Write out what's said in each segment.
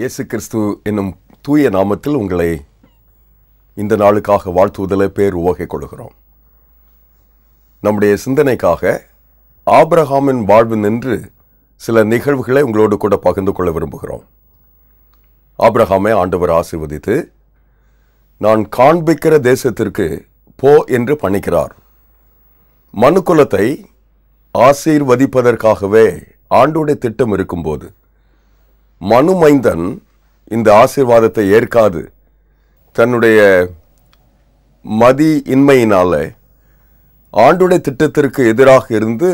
இயேசு கிறிஸ்து என்னும் தூய நாமத்தில் உங்களை இந்த நாளுக்காக வாழ்த்துவதில் பேர் உவகை கொடுக்கிறோம் நம்முடைய சிந்தனைக்காக ஆப்ரஹாமின் வாழ்வு நின்று சில நிகழ்வுகளை உங்களோடு கூட பகிர்ந்து கொள்ள விரும்புகிறோம் ஆப்ரஹாமை ஆண்டவர் ஆசிர்வதித்து நான் காண்பிக்கிற தேசத்திற்கு போ என்று பணிக்கிறார் மனுக்குலத்தை ஆசீர்வதிப்பதற்காகவே ஆண்டோடைய திட்டம் இருக்கும்போது மனுமைந்தன் இந்த ஆசீர்வாதத்தை ஏற்காது தன்னுடைய மதி இன்மையினால ஆண்டுடைய திட்டத்திற்கு எதிராக இருந்து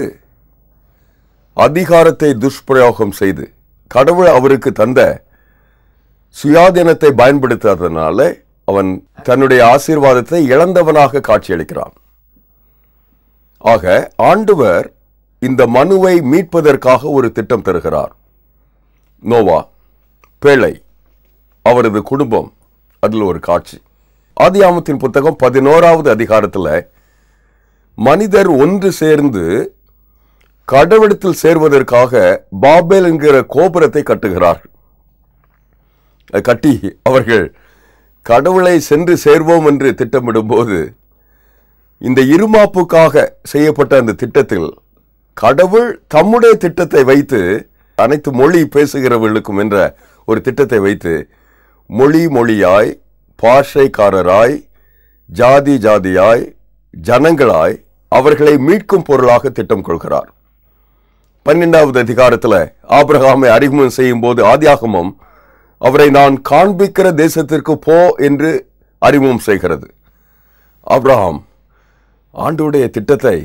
அதிகாரத்தை துஷ்பிரயோகம் செய்து கடவுள் அவருக்கு தந்த சுயாதீனத்தை பயன்படுத்தாதனால அவன் தன்னுடைய ஆசீர்வாதத்தை இழந்தவனாக காட்சியளிக்கிறான் ஆக ஆண்டவர் இந்த மனுவை மீட்பதற்காக ஒரு திட்டம் தருகிறார் நோவா பேழை அவரது குடும்பம் அதில் ஒரு காட்சி ஆதியாமத்தின் புத்தகம் பதினோராவது அதிகாரத்தில் மனிதர் ஒன்று சேர்ந்து கடவுளத்தில் சேர்வதற்காக பாபேல் என்கிற கோபுரத்தை கட்டுகிறார்கள் கட்டி அவர்கள் கடவுளை சென்று சேர்வோம் என்று திட்டமிடும்போது இந்த இருமாப்புக்காக செய்யப்பட்ட அந்த திட்டத்தில் கடவுள் தம்முடைய திட்டத்தை வைத்து அனைத்து மொழி பேசுகிறவர்களுக்கும் என்ற ஒரு திட்டத்தை வைத்து மொழி மொழியாய் பாஷைக்காரராய் ஜாதி ஜாதியாய் ஜனங்களாய் அவர்களை மீட்கும் பொருளாக திட்டம் கொள்கிறார் பன்னெண்டாவது அதிகாரத்தில் ஆபிரகாமை அறிமுகம் செய்யும் போது ஆதியாகமம் அவரை நான் காண்பிக்கிற தேசத்திற்கு போ என்று அறிமுகம் செய்கிறது அப்ரஹாம் ஆண்டுடைய திட்டத்தை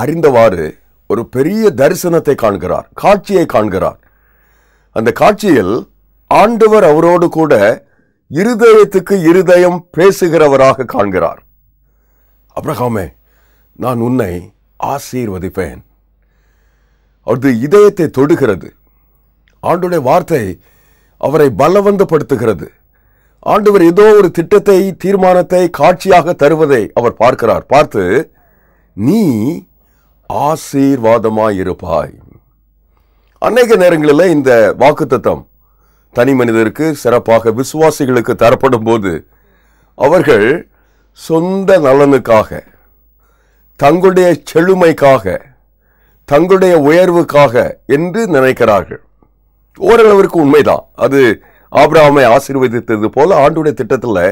அறிந்தவாறு ஒரு பெரிய தரிசனத்தை காண்கிறார் காட்சியை காண்கிறார் அந்த காட்சியில் ஆண்டவர் அவரோடு கூட இருதயத்துக்கு இருதயம் பேசுகிறவராக காண்கிறார் அப்ரஹாமே நான் உன்னை ஆசீர்வதிப்பேன் அவரது இதயத்தை தொடுகிறது ஆண்டுடைய வார்த்தை அவரை பலவந்தப்படுத்துகிறது ஆண்டவர் ஏதோ ஒரு திட்டத்தை தீர்மானத்தை காட்சியாக தருவதை அவர் பார்க்கிறார் பார்த்து நீ ஆசீர்வாதமாயிருப்பாய் அநேக நேரங்களில் இந்த வாக்குத்தத்தம் தனி மனிதருக்கு சிறப்பாக விசுவாசிகளுக்கு தரப்படும் போது அவர்கள் சொந்த நலனுக்காக தங்களுடைய செழுமைக்காக தங்களுடைய உயர்வுக்காக என்று நினைக்கிறார்கள் ஓரளவிற்கு உண்மைதான் அது ஆபிரகாமை ஆசீர்வதித்தது போல ஆண்டுடைய திட்டத்தில்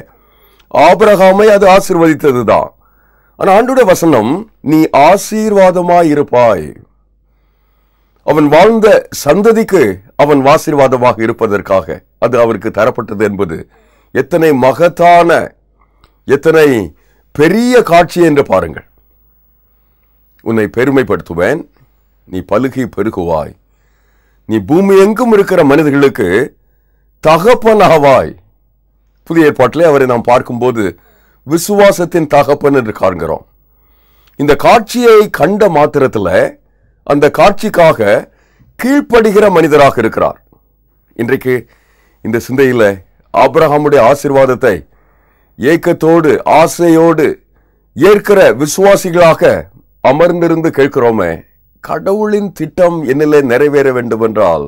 ஆபிரகாமை அது ஆசீர்வதித்தது தான் ஆனால் ஆண்டுடைய வசனம் நீ ஆசீர்வாதமாய் இருப்பாய் அவன் வாழ்ந்த சந்ததிக்கு அவன் ஆசீர்வாதமாக இருப்பதற்காக அது அவருக்கு தரப்பட்டது என்பது எத்தனை மகத்தான எத்தனை பெரிய காட்சி என்று பாருங்கள் உன்னை பெருமைப்படுத்துவேன் நீ பழுகி பெருகுவாய் நீ பூமி எங்கும் இருக்கிற மனிதர்களுக்கு தகப்பனாவாய் புதிய ஏற்பாட்டிலே அவரை நாம் பார்க்கும்போது விசுவாசத்தின் தகப்பன் என்று காண்கிறோம் இந்த காட்சியை கண்ட மாத்திரத்தில் அந்த காட்சிக்காக கீழ்ப்படுகிற மனிதராக இருக்கிறார் இன்றைக்கு இந்த சிந்தையில் ஆப்ரஹாமுடைய ஆசிர்வாதத்தை ஏக்கத்தோடு ஆசையோடு ஏற்கிற விசுவாசிகளாக அமர்ந்திருந்து கேட்கிறோமே கடவுளின் திட்டம் என்னிலே நிறைவேற வேண்டும் என்றால்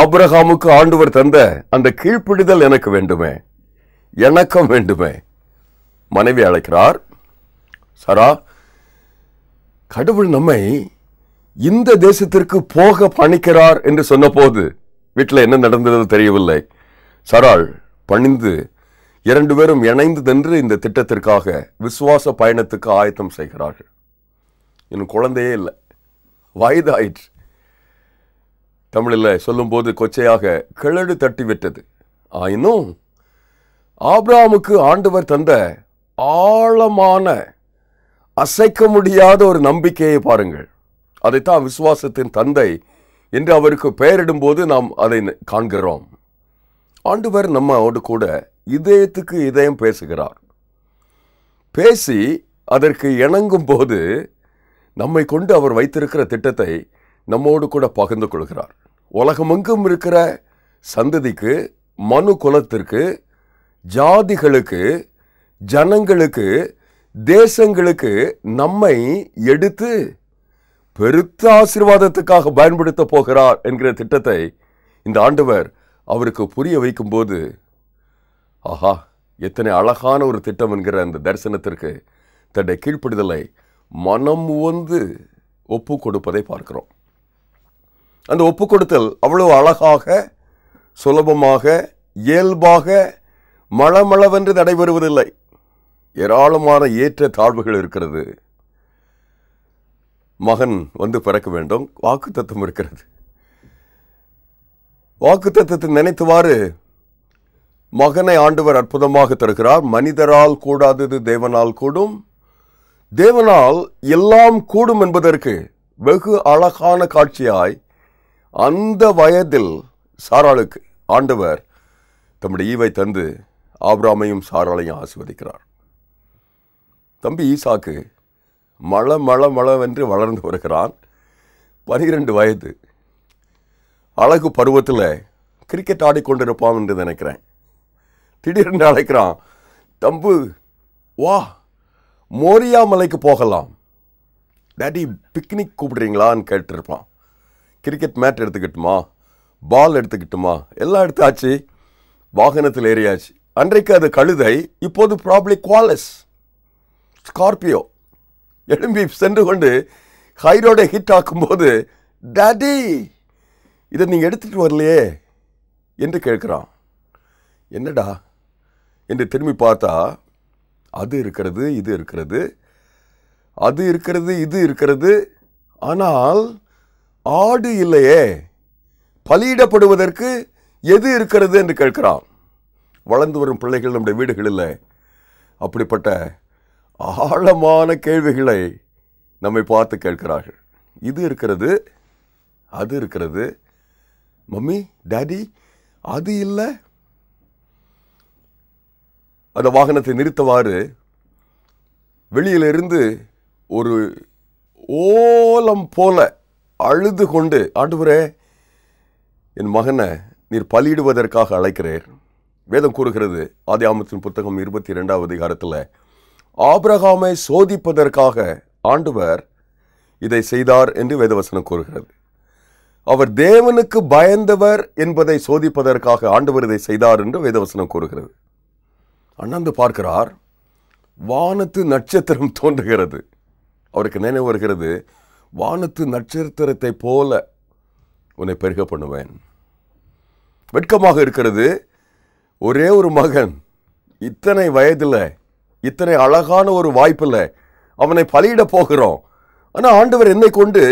ஆபிரகாமுக்கு ஆண்டவர் தந்த அந்த கீழ்ப்பிடுதல் எனக்கு வேண்டுமே எனக்கும் வேண்டுமே மனைவி அழைக்கிறார் சரா கடவுள் நம்மை இந்த தேசத்திற்கு போக பணிக்கிறார் என்று சொன்னபோது வீட்டில் என்ன நடந்தது தெரியவில்லை சராள் பணிந்து இரண்டு பேரும் இணைந்து நின்று இந்த திட்டத்திற்காக விசுவாச பயணத்துக்கு ஆயத்தம் செய்கிறார்கள் இன்னும் குழந்தையே இல்லை வயது ஆயிற்று தமிழில் சொல்லும்போது கொச்சையாக கிழடு தட்டி விட்டது ஆயினும் ஆப்ராமுக்கு ஆண்டவர் தந்த ஆழமான அசைக்க முடியாத ஒரு நம்பிக்கையை பாருங்கள் அதைத்தான் விசுவாசத்தின் தந்தை என்று அவருக்கு பெயரிடும்போது நாம் அதை காண்கிறோம் ஆண்டவர் நம்மோடு கூட இதயத்துக்கு இதயம் பேசுகிறார் பேசி அதற்கு இணங்கும் போது நம்மை கொண்டு அவர் வைத்திருக்கிற திட்டத்தை நம்மோடு கூட பகிர்ந்து கொள்கிறார் உலகமெங்கும் இருக்கிற சந்ததிக்கு மனு குலத்திற்கு ஜாதிகளுக்கு ஜனங்களுக்கு தேசங்களுக்கு நம்மை எடுத்து பெருத்த ஆசீர்வாதத்துக்காக பயன்படுத்த போகிறார் என்கிற திட்டத்தை இந்த ஆண்டவர் அவருக்கு புரிய வைக்கும்போது ஆஹா எத்தனை அழகான ஒரு திட்டம் என்கிற அந்த தரிசனத்திற்கு தன்னை கீழ்ப்படுதலை மனம் உவந்து ஒப்பு கொடுப்பதை பார்க்கிறோம் அந்த ஒப்பு கொடுத்தல் அவ்வளோ அழகாக சுலபமாக இயல்பாக மளமளவென்று நடைபெறுவதில்லை ஏராளமான ஏற்ற தாழ்வுகள் இருக்கிறது மகன் வந்து பிறக்க வேண்டும் வாக்கு தத்துவம் இருக்கிறது வாக்கு தத்துவத்தை நினைத்துவாறு மகனை ஆண்டவர் அற்புதமாக தருகிறார் மனிதரால் கூடாதது தேவனால் கூடும் தேவனால் எல்லாம் கூடும் என்பதற்கு வெகு அழகான காட்சியாய் அந்த வயதில் சாராளுக்கு ஆண்டவர் தம்முடைய ஈவை தந்து ஆப்ராமையும் சாராளையும் ஆசிர்வதிக்கிறார் தம்பி ஈசாக்கு மழ மழ வென்று வளர்ந்து வருகிறான் பனிரெண்டு வயது அழகு பருவத்தில் கிரிக்கெட் ஆடிக்கொண்டிருப்பான் என்று நினைக்கிறேன் திடீரென்று அழைக்கிறான் தம்பு வா மோரியா மலைக்கு போகலாம் டேடி பிக்னிக் கூப்பிடுறீங்களான்னு கேட்டிருப்பான் கிரிக்கெட் மேட் எடுத்துக்கிட்டுமா பால் எடுத்துக்கிட்டுமா எல்லாம் எடுத்தாச்சு வாகனத்தில் ஏறியாச்சு அன்றைக்கு அது கழுதை இப்போது ப்ராப்ளி குவாலஸ் ஸ்கார்பியோ எழும்பி சென்று கொண்டு ஹைரோடை ஹிட் ஆக்கும்போது டேடி இதை நீங்கள் எடுத்துகிட்டு வரலையே என்று கேட்குறான் என்னடா என்று திரும்பி பார்த்தா அது இருக்கிறது இது இருக்கிறது அது இருக்கிறது இது இருக்கிறது ஆனால் ஆடு இல்லையே பலியிடப்படுவதற்கு எது இருக்கிறது என்று கேட்கிறான் வளர்ந்து வரும் பிள்ளைகள் நம்முடைய வீடுகளில் அப்படிப்பட்ட ஆழமான கேள்விகளை நம்மை பார்த்து கேட்கிறார்கள் இது இருக்கிறது அது இருக்கிறது மம்மி டேடி அது இல்லை அந்த வாகனத்தை நிறுத்தவாறு வெளியிலிருந்து ஒரு ஓலம் போல அழுது கொண்டு ஆண்டுபுரே என் மகனை நீர் பலியிடுவதற்காக அழைக்கிறேன் வேதம் கூறுகிறது ஆதி ஆமத்தின் புத்தகம் இருபத்தி ரெண்டாவது காலத்தில் ஆபிரகாமை சோதிப்பதற்காக ஆண்டவர் இதை செய்தார் என்று வேதவசனம் கூறுகிறது அவர் தேவனுக்கு பயந்தவர் என்பதை சோதிப்பதற்காக ஆண்டவர் இதை செய்தார் என்று வேதவசனம் கூறுகிறது அண்ணாந்து பார்க்கிறார் வானத்து நட்சத்திரம் தோன்றுகிறது அவருக்கு நினைவு வருகிறது வானத்து நட்சத்திரத்தை போல உன்னை பெருக பண்ணுவேன் வெட்கமாக இருக்கிறது ஒரே ஒரு மகன் இத்தனை வயதில் இத்தனை அழகான ஒரு இல்லை அவனை பலியிட போகிறோம் ஆனால் ஆண்டவர் என்னை கொண்டு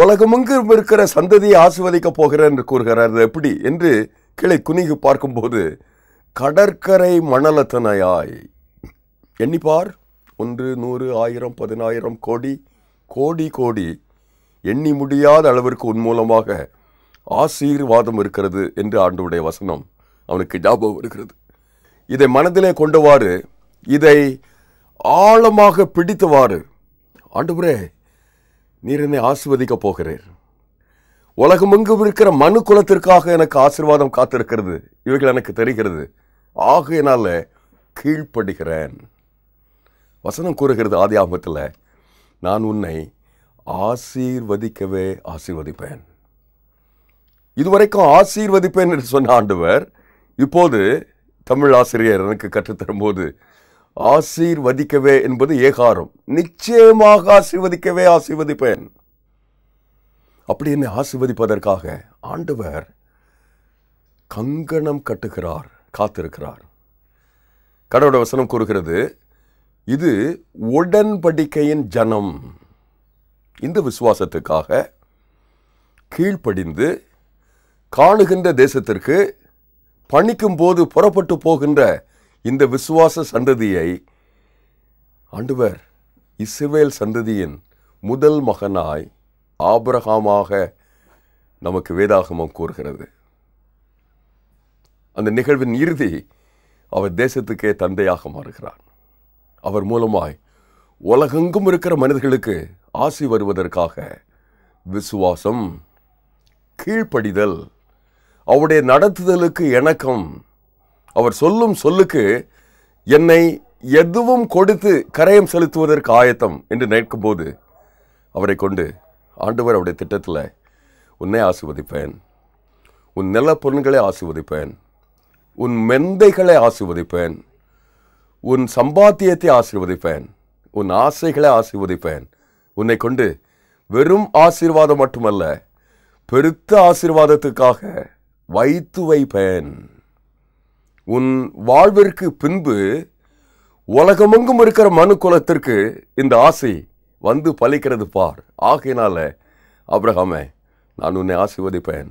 உலகமெங்கும் இருக்கிற சந்ததியை ஆசிர்வதிக்க போகிறார் என்று கூறுகிறார் அது எப்படி என்று கீழே குனிகு பார்க்கும்போது கடற்கரை மணலத்தனையாய் எண்ணிப்பார் ஒன்று நூறு ஆயிரம் பதினாயிரம் கோடி கோடி கோடி எண்ணி முடியாத அளவிற்கு உன் மூலமாக ஆசீர்வாதம் இருக்கிறது என்று ஆண்டுடைய வசனம் அவனுக்கு ஜாபம் இருக்கிறது இதை மனதிலே கொண்டவாறு இதை ஆழமாக பிடித்தவாறு ஆண்டுபுரே நீர் என்னை ஆசிர்வதிக்கப் போகிறீர் உலகமெங்கும் இருக்கிற மனு குலத்திற்காக எனக்கு ஆசிர்வாதம் காத்திருக்கிறது இவைகள் எனக்கு தெரிகிறது ஆகையினால கீழ்ப்படுகிறேன் வசனம் கூறுகிறது ஆதி ஆபத்தில் நான் உன்னை ஆசீர்வதிக்கவே ஆசீர்வதிப்பேன் இதுவரைக்கும் ஆசீர்வதிப்பேன் என்று சொன்ன ஆண்டவர் இப்போது தமிழ் ஆசிரியர் எனக்கு கற்றுத்தரும்போது ஆசீர்வதிக்கவே என்பது ஏகாரம் நிச்சயமாக ஆசீர்வதிக்கவே ஆசீர்வதிப்பேன் அப்படி என்னை ஆசிர்வதிப்பதற்காக ஆண்டவர் கங்கணம் கட்டுகிறார் காத்திருக்கிறார் கடவுட வசனம் கூறுகிறது இது உடன்படிக்கையின் ஜனம் இந்த விசுவாசத்துக்காக கீழ்ப்படிந்து காணுகின்ற தேசத்திற்கு பணிக்கும் போது புறப்பட்டு போகின்ற இந்த விசுவாச சந்ததியை ஆண்டுவர் இஸ்ரேல் சந்ததியின் முதல் மகனாய் ஆபரகாமாக நமக்கு வேதாகமம் கூறுகிறது அந்த நிகழ்வின் இறுதி அவர் தேசத்துக்கே தந்தையாக மாறுகிறார் அவர் மூலமாய் உலகெங்கும் இருக்கிற மனிதர்களுக்கு ஆசி வருவதற்காக விசுவாசம் கீழ்ப்படிதல் அவருடைய நடத்துதலுக்கு இணக்கம் அவர் சொல்லும் சொல்லுக்கு என்னை எதுவும் கொடுத்து கரையம் செலுத்துவதற்கு ஆயத்தம் என்று நினைக்கும் போது அவரை கொண்டு ஆண்டவர் அவருடைய திட்டத்தில் உன்னை ஆசிர்வதிப்பேன் உன் நில பொருள்களை ஆசிர்வதிப்பேன் உன் மெந்தைகளை ஆசிர்வதிப்பேன் உன் சம்பாத்தியத்தை ஆசிர்வதிப்பேன் உன் ஆசைகளை ஆசிர்வதிப்பேன் உன்னை கொண்டு வெறும் ஆசீர்வாதம் மட்டுமல்ல பெருத்த ஆசீர்வாதத்துக்காக வைத்து வைப்பேன் உன் வாழ்விற்கு பின்பு உலகமெங்கும் இருக்கிற மனு குலத்திற்கு இந்த ஆசை வந்து பலிக்கிறது பார் ஆகையினால அப்ரஹாமே நான் உன்னை ஆசிர்வதிப்பேன்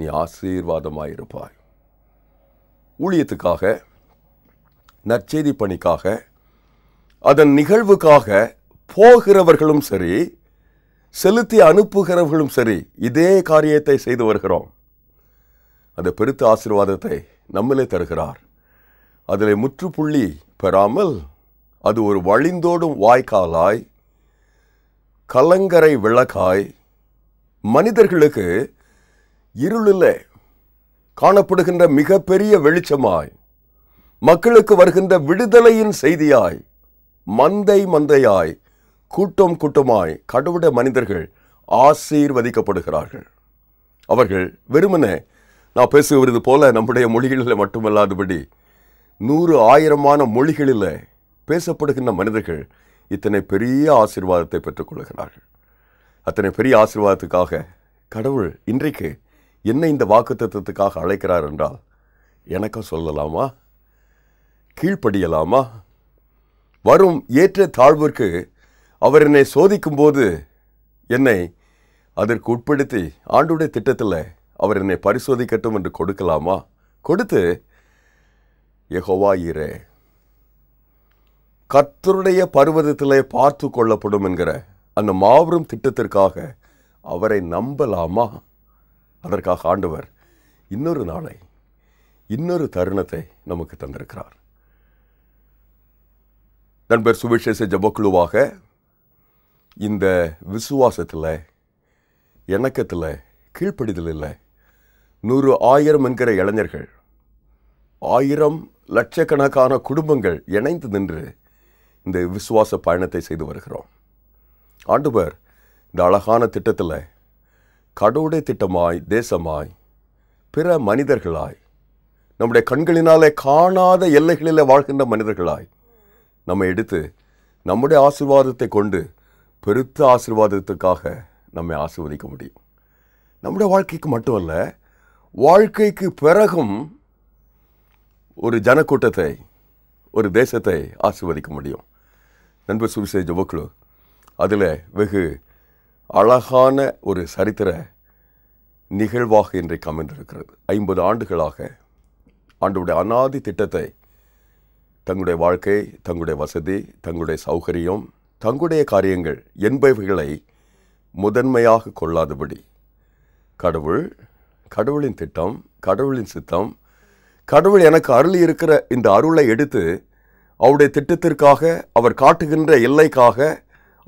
நீ ஆசீர்வாதமாயிருப்பாய் ஊழியத்துக்காக நற்செய்தி பணிக்காக அதன் நிகழ்வுக்காக போகிறவர்களும் சரி செலுத்தி அனுப்புகிறவர்களும் சரி இதே காரியத்தை செய்து வருகிறோம் அந்த பெருத்த ஆசீர்வாதத்தை நம்மிலே தருகிறார் அதில் முற்றுப்புள்ளி பெறாமல் அது ஒரு வழிந்தோடும் வாய்க்காலாய் கலங்கரை விளக்காய் மனிதர்களுக்கு இருளில் காணப்படுகின்ற மிகப்பெரிய வெளிச்சமாய் மக்களுக்கு வருகின்ற விடுதலையின் செய்தியாய் மந்தை மந்தையாய் கூட்டம் கூட்டமாய் கடவுட மனிதர்கள் ஆசீர்வதிக்கப்படுகிறார்கள் அவர்கள் வெறுமனே நான் பேசுவது போல நம்முடைய மொழிகளில் மட்டுமல்லாதபடி நூறு ஆயிரமான மொழிகளில் பேசப்படுகின்ற மனிதர்கள் இத்தனை பெரிய ஆசிர்வாதத்தை பெற்றுக்கொள்கிறார்கள் அத்தனை பெரிய ஆசிர்வாதத்துக்காக கடவுள் இன்றைக்கு என்ன இந்த வாக்கு தத்துவத்துக்காக அழைக்கிறார் என்றால் எனக்கும் சொல்லலாமா கீழ்ப்படியலாமா வரும் ஏற்ற தாழ்விற்கு அவர் என்னை சோதிக்கும்போது என்னை அதற்கு உட்படுத்தி ஆண்டுடைய திட்டத்தில் அவர் என்னை பரிசோதிக்கட்டும் என்று கொடுக்கலாமா கொடுத்து எகோவாயிரே கத்தருடைய பருவதத்திலே பார்த்து கொள்ளப்படும் என்கிற அந்த மாபெரும் திட்டத்திற்காக அவரை நம்பலாமா அதற்காக ஆண்டவர் இன்னொரு நாளை இன்னொரு தருணத்தை நமக்கு தந்திருக்கிறார் நண்பர் சுவிசேஷ ஜபக்குழுவாக இந்த விசுவாசத்தில் இணக்கத்தில் கீழ்ப்படிதல் இல்லை நூறு ஆயிரம் என்கிற இளைஞர்கள் ஆயிரம் லட்சக்கணக்கான குடும்பங்கள் இணைந்து நின்று இந்த விசுவாச பயணத்தை செய்து வருகிறோம் ஆண்டுபர் இந்த அழகான திட்டத்தில் கடவுடைய திட்டமாய் தேசமாய் பிற மனிதர்களாய் நம்முடைய கண்களினாலே காணாத எல்லைகளில் வாழ்கின்ற மனிதர்களாய் நம்ம எடுத்து நம்முடைய ஆசிர்வாதத்தை கொண்டு பெருத்த ஆசிர்வாதத்துக்காக நம்மை ஆசிர்வதிக்க முடியும் நம்முடைய வாழ்க்கைக்கு மட்டுமல்ல வாழ்க்கைக்கு பிறகும் ஒரு ஜனக்கூட்டத்தை ஒரு தேசத்தை ஆசிர்வதிக்க முடியும் நண்பர் சுவிசேஜ் ஒக்லு அதில் வெகு அழகான ஒரு சரித்திர நிகழ்வாக இன்றைக்கு அமைந்திருக்கிறது ஐம்பது ஆண்டுகளாக ஆண்டுடைய அனாதி திட்டத்தை தங்களுடைய வாழ்க்கை தங்களுடைய வசதி தங்களுடைய சௌகரியம் தங்களுடைய காரியங்கள் என்பவைகளை முதன்மையாக கொள்ளாதபடி கடவுள் கடவுளின் திட்டம் கடவுளின் சித்தம் கடவுள் எனக்கு அருள் இருக்கிற இந்த அருளை எடுத்து அவருடைய திட்டத்திற்காக அவர் காட்டுகின்ற எல்லைக்காக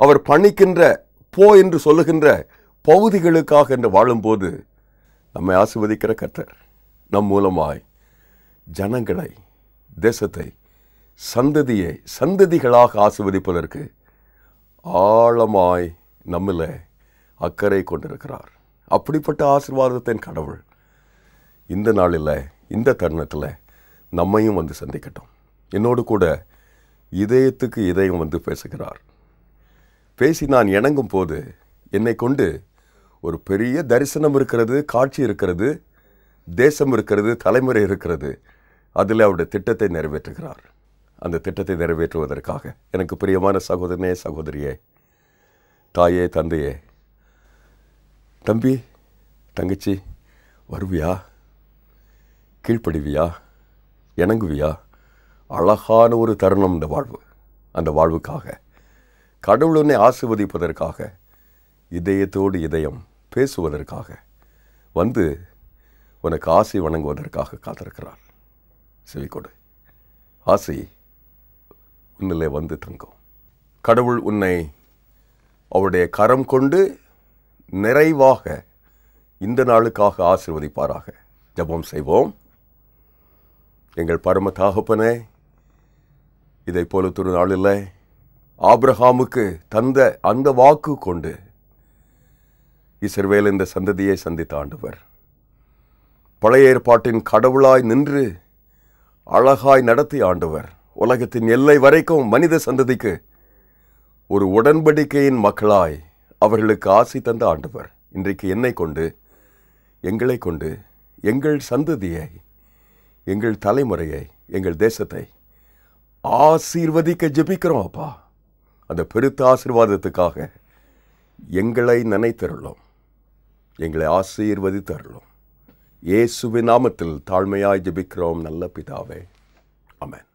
அவர் பணிக்கின்ற போ என்று சொல்லுகின்ற பகுதிகளுக்காக என்று வாழும்போது நம்மை ஆசிர்வதிக்கிற கர்த்தர் நம் மூலமாய் ஜனங்களை தேசத்தை சந்ததியை சந்ததிகளாக ஆசிர்வதிப்பதற்கு ஆழமாய் நம்மளை அக்கறை கொண்டிருக்கிறார் அப்படிப்பட்ட ஆசிர்வாதத்தின் கடவுள் இந்த நாளில் இந்த தருணத்தில் நம்மையும் வந்து சந்திக்கட்டும் என்னோடு கூட இதயத்துக்கு இதயம் வந்து பேசுகிறார் பேசி நான் இணங்கும் போது என்னை கொண்டு ஒரு பெரிய தரிசனம் இருக்கிறது காட்சி இருக்கிறது தேசம் இருக்கிறது தலைமுறை இருக்கிறது அதில் அவருடைய திட்டத்தை நிறைவேற்றுகிறார் அந்த திட்டத்தை நிறைவேற்றுவதற்காக எனக்கு பிரியமான சகோதரனே சகோதரியே தாயே தந்தையே தம்பி தங்கச்சி வருவியா கீழ்ப்படுவியா இணங்குவியா அழகான ஒரு தருணம் இந்த வாழ்வு அந்த வாழ்வுக்காக கடவுளனை ஆசிர்வதிப்பதற்காக இதயத்தோடு இதயம் பேசுவதற்காக வந்து உனக்கு ஆசை வணங்குவதற்காக காத்திருக்கிறார் செவிக்கொடு ஆசை உன்னிலே வந்து தங்கும் கடவுள் உன்னை அவருடைய கரம் கொண்டு நிறைவாக இந்த நாளுக்காக ஆசிர்வதிப்பாராக ஜபம் செய்வோம் எங்கள் பரம தாகப்பனே இதை போல நாள் இல்லை ஆப்ரஹாமுக்கு தந்த அந்த வாக்கு கொண்டு இசர்வேல் இந்த சந்ததியை சந்தித்த ஆண்டவர் பழைய ஏற்பாட்டின் கடவுளாய் நின்று அழகாய் நடத்திய ஆண்டவர் உலகத்தின் எல்லை வரைக்கும் மனித சந்ததிக்கு ஒரு உடன்படிக்கையின் மக்களாய் அவர்களுக்கு ஆசி தந்த ஆண்டவர் இன்றைக்கு என்னை கொண்டு எங்களை கொண்டு எங்கள் சந்ததியை எங்கள் தலைமுறையை எங்கள் தேசத்தை ஆசீர்வதிக்க ஜெபிக்கிறோம் அப்பா அந்த பெருத்த ஆசீர்வாதத்துக்காக எங்களை நினைத்தருளும் எங்களை ஆசீர்வதித்தருளும் இயேசுவின் நாமத்தில் தாழ்மையாய் ஜெபிக்கிறோம் நல்ல பிதாவே அமேன்